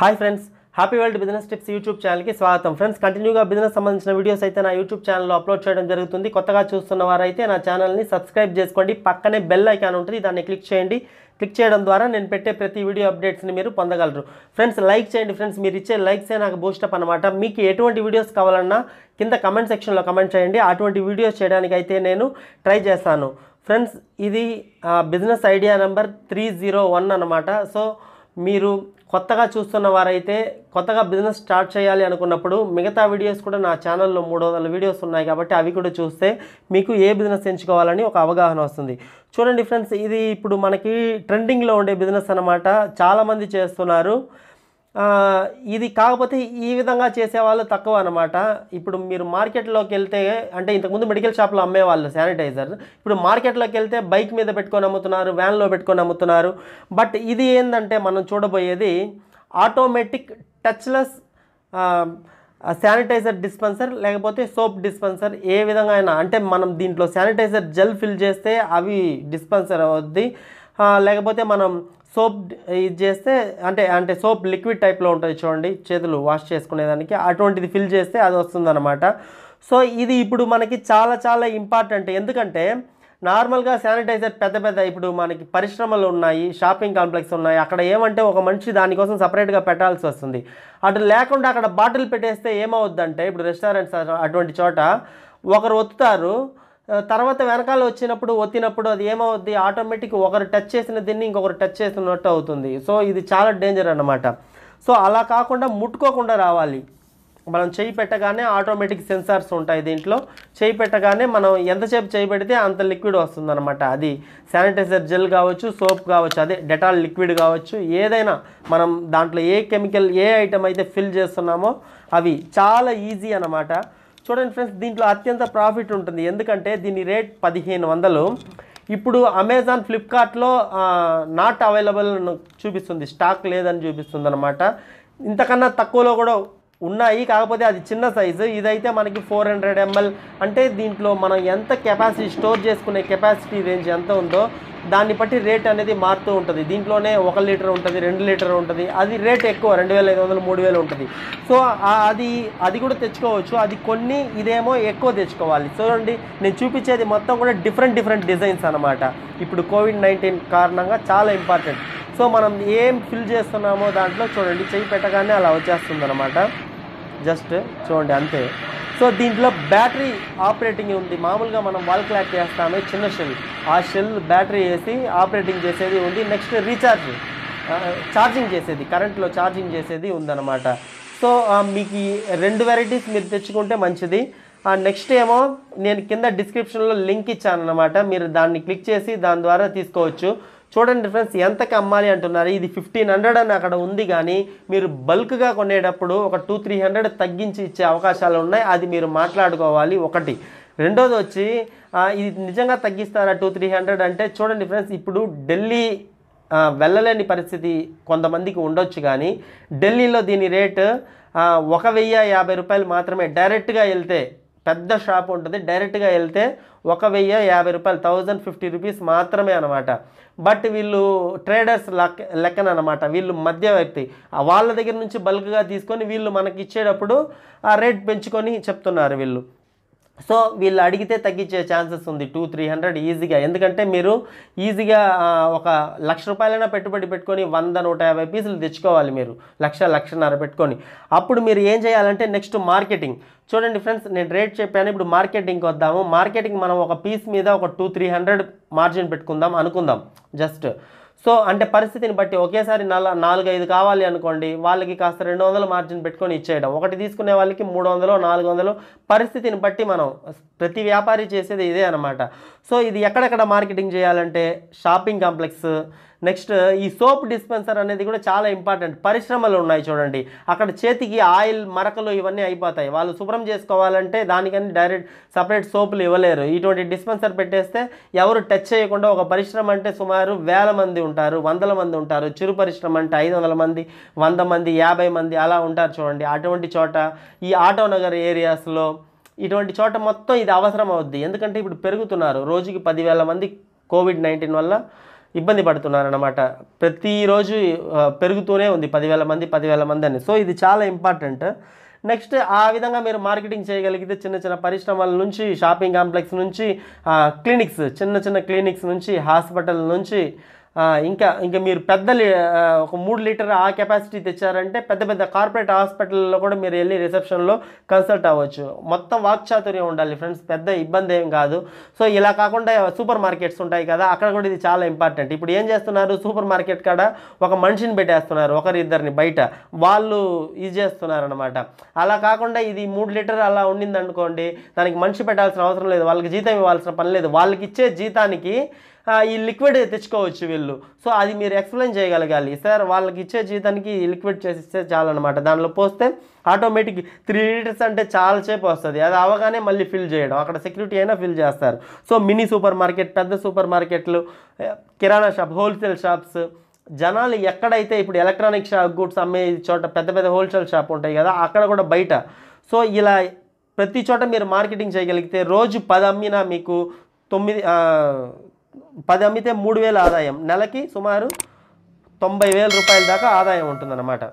hi friends happy world business tips YouTube ఛానల్కి స్వాగతం friends కంటిన్యూగా బిజినెస్ సంబంధించిన వీడియోస్ అయితే నా యూట్యూబ్ ఛానల్లో అప్లోడ్ చేయడం జరుగుతుంది కొత్తగా చూస్తున్న వారైతే నా ఛానల్ని సబ్స్క్రైబ్ చేసుకోండి పక్కనే బెల్ ఐకాన్ ఉంటుంది దాన్ని క్లిక్ చేయండి క్లిక్ చేయడం ద్వారా నేను పెట్టే ప్రతి వీడియో అప్డేట్స్ని మీరు పొందగలరు ఫ్రెండ్స్ లైక్ చేయండి ఫ్రెండ్స్ మీరు ఇచ్చే లైక్సే నాకు బూస్టప్ అనమాట మీకు ఎటువంటి వీడియోస్ కావాలన్నా కింద కమెంట్ సెక్షన్లో కమెంట్ చేయండి అటువంటి వీడియోస్ చేయడానికైతే నేను ట్రై చేస్తాను ఫ్రెండ్స్ ఇది business idea number three zero one అనమాట సో మీరు కొత్తగా చూస్తున్న వారైతే కొత్తగా బిజినెస్ స్టార్ట్ చేయాలి అనుకున్నప్పుడు మిగతా వీడియోస్ కూడా నా ఛానల్లో మూడు వందల వీడియోస్ ఉన్నాయి కాబట్టి అవి కూడా చూస్తే మీకు ఏ బిజినెస్ ఎంచుకోవాలని ఒక అవగాహన వస్తుంది చూడండి ఫ్రెండ్స్ ఇది ఇప్పుడు మనకి ట్రెండింగ్లో ఉండే బిజినెస్ అనమాట చాలామంది చేస్తున్నారు ఇది కాకపోతే ఈ విధంగా చేసేవాళ్ళు తక్కువ అనమాట ఇప్పుడు మీరు మార్కెట్లోకి వెళ్తే అంటే ఇంతకుముందు మెడికల్ షాప్లో అమ్మేవాళ్ళు శానిటైజర్ ఇప్పుడు మార్కెట్లోకి వెళ్తే బైక్ మీద పెట్టుకొని అమ్ముతున్నారు వ్యాన్లో పెట్టుకొని అమ్ముతున్నారు బట్ ఇది ఏంటంటే మనం చూడబోయేది ఆటోమేటిక్ టచ్లెస్ శానిటైజర్ డిస్పెన్సర్ లేకపోతే సోప్ డిస్పెన్సర్ ఏ విధంగా అయినా అంటే మనం దీంట్లో శానిటైజర్ జెల్ ఫిల్ చేస్తే అవి డిస్పెన్సర్ అవుద్ది లేకపోతే మనం సోప్ ఇది చేస్తే అంటే అంటే సోప్ లిక్విడ్ టైప్లో ఉంటుంది చూడండి చేతులు వాష్ చేసుకునేదానికి అటువంటిది ఫిల్ చేస్తే అది వస్తుందన్నమాట సో ఇది ఇప్పుడు మనకి చాలా చాలా ఇంపార్టెంట్ ఎందుకంటే నార్మల్గా శానిటైజర్ పెద్ద పెద్ద ఇప్పుడు మనకి పరిశ్రమలు ఉన్నాయి షాపింగ్ కాంప్లెక్స్ ఉన్నాయి అక్కడ ఏమంటే ఒక మనిషి దానికోసం సపరేట్గా పెట్టాల్సి వస్తుంది అటు లేకుండా అక్కడ బాటిల్ పెట్టేస్తే ఏమవుద్దంటే ఇప్పుడు రెస్టారెంట్స్ అటువంటి చోట ఒకరు ఒత్తుతారు తర్వాత వెనకాల వచ్చినప్పుడు ఒత్తినప్పుడు అది ఏమవుద్ది ఆటోమేటిక్ ఒకరు టచ్ చేసిన దీన్ని ఇంకొకరు టచ్ చేసినట్టు అవుతుంది సో ఇది చాలా డేంజర్ అనమాట సో అలా కాకుండా ముట్టుకోకుండా రావాలి మనం చేయి పెట్టగానే ఆటోమేటిక్ సెన్సార్స్ ఉంటాయి దీంట్లో చేయి పెట్టగానే మనం ఎంతసేపు చేయి పెడితే అంత లిక్విడ్ వస్తుందన్నమాట అది శానిటైజర్ జెల్ కావచ్చు సోప్ కావచ్చు అదే డెటాల్ లిక్విడ్ కావచ్చు ఏదైనా మనం దాంట్లో ఏ కెమికల్ ఏ ఐటెం అయితే ఫిల్ చేస్తున్నామో అవి చాలా ఈజీ అనమాట చూడండి ఫ్రెండ్స్ దీంట్లో అత్యంత ప్రాఫిట్ ఉంటుంది ఎందుకంటే దీని రేట్ పదిహేను వందలు ఇప్పుడు అమెజాన్ ఫ్లిప్కార్ట్లో నాట్ అవైలబుల్ చూపిస్తుంది స్టాక్ లేదని చూపిస్తుంది అనమాట ఇంతకన్నా తక్కువలో కూడా ఉన్నాయి కాకపోతే అది చిన్న సైజు ఇదైతే మనకి ఫోర్ హండ్రెడ్ ఎంఎల్ అంటే దీంట్లో మనం ఎంత కెపాసిటీ స్టోర్ చేసుకునే కెపాసిటీ రేంజ్ ఎంత ఉందో దాన్ని బట్టి రేట్ అనేది మారుతూ ఉంటుంది దీంట్లోనే ఒక లీటర్ ఉంటుంది రెండు లీటర్ ఉంటుంది అది రేట్ ఎక్కువ రెండు వేల ఐదు వందలు మూడు వేలు ఉంటుంది సో అది అది కూడా తెచ్చుకోవచ్చు అది కొన్ని ఇదేమో ఎక్కువ తెచ్చుకోవాలి చూడండి నేను చూపించేది మొత్తం కూడా డిఫరెంట్ డిఫరెంట్ డిజైన్స్ అనమాట ఇప్పుడు కోవిడ్ నైన్టీన్ కారణంగా చాలా ఇంపార్టెంట్ సో మనం ఏం ఫిల్ చేస్తున్నామో దాంట్లో చూడండి చేయి పెట్టగానే అలా వచ్చేస్తుంది అనమాట జస్ట్ చూడండి అంతే సో దీంట్లో బ్యాటరీ ఆపరేటింగ్ ఉంది మామూలుగా మనం వాల్ క్లాక్ చేస్తామే చిన్న షెల్ ఆ షెల్ బ్యాటరీ వేసి ఆపరేటింగ్ చేసేది ఉంది నెక్స్ట్ రీఛార్జ్ ఛార్జింగ్ చేసేది కరెంట్లో ఛార్జింగ్ చేసేది ఉందన్నమాట సో మీకు రెండు వెరైటీస్ మీరు తెచ్చుకుంటే మంచిది నెక్స్ట్ ఏమో నేను కింద డిస్క్రిప్షన్లో లింక్ ఇచ్చాను అనమాట మీరు దాన్ని క్లిక్ చేసి దాని ద్వారా తీసుకోవచ్చు చూడండి ఫ్రెండ్స్ ఎంతకి అమ్మాలి అంటున్నారు ఇది ఫిఫ్టీన్ హండ్రెడ్ అని అక్కడ ఉంది కానీ మీరు బల్క్గా కొనేటప్పుడు ఒక టూ త్రీ హండ్రెడ్ తగ్గించి ఇచ్చే అవకాశాలు ఉన్నాయి అది మీరు మాట్లాడుకోవాలి ఒకటి రెండోది వచ్చి ఇది నిజంగా తగ్గిస్తారా టూ త్రీ హండ్రెడ్ అంటే చూడండి ఫ్రెండ్స్ ఇప్పుడు ఢిల్లీ వెళ్ళలేని పరిస్థితి కొంతమందికి ఉండొచ్చు కానీ ఢిల్లీలో దీని రేటు ఒక వెయ్యి యాభై రూపాయలు మాత్రమే డైరెక్ట్గా వెళ్తే పెద్ద షాప్ ఉంటుంది డైరెక్ట్గా వెళ్తే ఒక వెయ్యి యాభై రూపాయలు థౌజండ్ ఫిఫ్టీ రూపీస్ మాత్రమే అనమాట బట్ వీళ్ళు ట్రేడర్స్ లెక్క లెక్కన అనమాట వీళ్ళు మధ్యవర్తి వాళ్ళ దగ్గర నుంచి బల్క్గా తీసుకొని వీళ్ళు మనకి ఇచ్చేటప్పుడు ఆ రేట్ పెంచుకొని చెప్తున్నారు వీళ్ళు సో వీళ్ళు అడిగితే తగ్గించే ఛాన్సెస్ ఉంది టూ త్రీ హండ్రెడ్ ఈజీగా ఎందుకంటే మీరు ఈజీగా ఒక లక్ష రూపాయలైనా పెట్టుబడి పెట్టుకొని వంద నూట యాభై పీసులు తెచ్చుకోవాలి మీరు లక్ష లక్షన్నర పెట్టుకొని అప్పుడు మీరు ఏం చేయాలంటే నెక్స్ట్ మార్కెటింగ్ చూడండి ఫ్రెండ్స్ నేను రేట్ చెప్పాను ఇప్పుడు మార్కెటింగ్కి వద్దాము మార్కెటింగ్ మనం ఒక పీస్ మీద ఒక టూ త్రీ హండ్రెడ్ మార్జిన్ పెట్టుకుందాం అనుకుందాం జస్ట్ సో అంటే పరిస్థితిని బట్టి ఒకేసారి నల నాలుగైదు కావాలి అనుకోండి వాళ్ళకి కాస్త రెండు వందలు మార్జిన్ పెట్టుకొని ఇచ్చేయడం ఒకటి తీసుకునే వాళ్ళకి మూడు వందలు నాలుగు వందలు పరిస్థితిని బట్టి మనం ప్రతి వ్యాపారి చేసేది ఇదే అనమాట సో ఇది ఎక్కడెక్కడ మార్కెటింగ్ చేయాలంటే షాపింగ్ కాంప్లెక్స్ నెక్స్ట్ ఈ సోప్ డిస్పెన్సర్ అనేది కూడా చాలా ఇంపార్టెంట్ పరిశ్రమలు ఉన్నాయి చూడండి అక్కడ చేతికి ఆయిల్ మరకలు ఇవన్నీ అయిపోతాయి వాళ్ళు శుభ్రం చేసుకోవాలంటే దానికని డైరెక్ట్ సపరేట్ సోపులు ఇవ్వలేరు ఇటువంటి డిస్పెన్సర్ పెట్టేస్తే ఎవరు టచ్ చేయకుండా ఒక పరిశ్రమ అంటే సుమారు వేల మంది ఉంటారు వందల మంది ఉంటారు చిరు పరిశ్రమ అంటే ఐదు వందల మంది వంద మంది యాభై మంది అలా ఉంటారు చూడండి అటువంటి చోట ఈ ఆటోనగర్ ఏరియాస్లో ఇటువంటి చోట మొత్తం ఇది అవసరం అవుద్ది ఎందుకంటే ఇప్పుడు పెరుగుతున్నారు రోజుకి పదివేల మంది కోవిడ్ నైన్టీన్ వల్ల ఇబ్బంది పడుతున్నారనమాట ప్రతిరోజు పెరుగుతూనే ఉంది పదివేల మంది పదివేల మంది అని సో ఇది చాలా ఇంపార్టెంట్ నెక్స్ట్ ఆ విధంగా మీరు మార్కెటింగ్ చేయగలిగితే చిన్న చిన్న పరిశ్రమల నుంచి షాపింగ్ కాంప్లెక్స్ నుంచి క్లినిక్స్ చిన్న చిన్న క్లినిక్స్ నుంచి హాస్పిటల్ నుంచి ఇంకా ఇంకా మీరు పెద్ద ఒక మూడు లీటర్ ఆ కెపాసిటీ తెచ్చారంటే పెద్ద పెద్ద కార్పొరేట్ హాస్పిటల్లో కూడా మీరు వెళ్ళి రిసెప్షన్లో కన్సల్ట్ అవ్వచ్చు మొత్తం వాక్చాతుర్యం ఉండాలి ఫ్రెండ్స్ పెద్ద ఇబ్బంది ఏం కాదు సో ఇలా కాకుండా సూపర్ మార్కెట్స్ ఉంటాయి కదా అక్కడ కూడా ఇది చాలా ఇంపార్టెంట్ ఇప్పుడు ఏం చేస్తున్నారు సూపర్ మార్కెట్ కాడ ఒక మనిషిని పెట్టేస్తున్నారు ఒకరిద్దరిని బయట వాళ్ళు ఇది చేస్తున్నారు అనమాట అలా కాకుండా ఇది మూడు లీటర్ అలా అనుకోండి దానికి మనిషి పెట్టాల్సిన అవసరం లేదు వాళ్ళకి జీతం ఇవ్వాల్సిన పని లేదు వాళ్ళకి ఇచ్చే జీతానికి ఈ లిక్విడ్ తెచ్చుకోవచ్చు వీళ్ళు సో అది మీరు ఎక్స్ప్లెయిన్ చేయగలగాలి సార్ వాళ్ళకి ఇచ్చే జీతానికి లిక్విడ్ చేసి ఇస్తే చాలన్నమాట దానిలో పోస్తే ఆటోమేటిక్ త్రీ లీటర్స్ అంటే చాలా సేపు వస్తుంది అది అవగానే మళ్ళీ ఫిల్ చేయడం అక్కడ సెక్యూరిటీ అయినా ఫిల్ చేస్తారు సో మినీ సూపర్ మార్కెట్ పెద్ద సూపర్ మార్కెట్లు కిరాణా షాప్ హోల్సేల్ షాప్స్ జనాలు ఎక్కడైతే ఇప్పుడు ఎలక్ట్రానిక్ షాప్ గూడ్స్ అమ్మే చోట పెద్ద పెద్ద హోల్సేల్ షాప్ ఉంటాయి కదా అక్కడ కూడా బయట సో ఇలా ప్రతి చోట మీరు మార్కెటింగ్ చేయగలిగితే రోజు పది అమ్మినా మీకు తొమ్మిది పది అమ్మితే మూడు వేల ఆదాయం నెలకి సుమారు తొంభై వేల రూపాయల దాకా ఆదాయం ఉంటుందన్నమాట